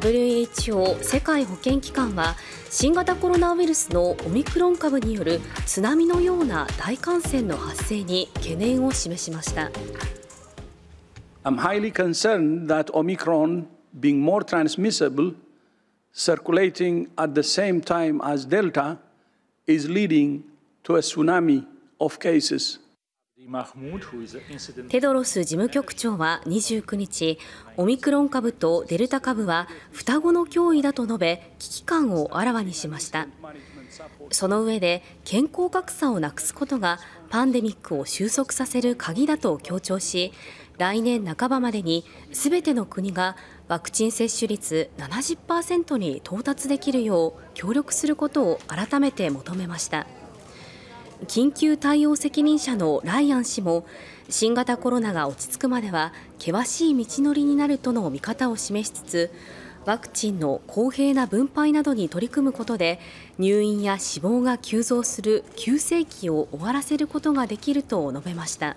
WHO= 世界保健機関は新型コロナウイルスのオミクロン株による津波のような大感染の発生に懸念を示しました。I'm highly concerned that Omicron, being more transmissible, circulating at the same time as Delta, is leading to a tsunami of cases テドロス事務局長は29日、オミクロン株とデルタ株は双子の脅威だと述べ、危機感をあらわにしました。その上で、健康格差をなくすことがパンデミックを収束させる鍵だと強調し、来年半ばまでにすべての国がワクチン接種率70%に到達できるよう協力することを改めて求めました。緊急対応責任者のライアン氏も新型コロナが落ち着くまでは険しい道のりになるとの見方を示しつつワクチンの公平な分配などに取り組むことで入院や死亡が急増する急性期を終わらせることができると述べました。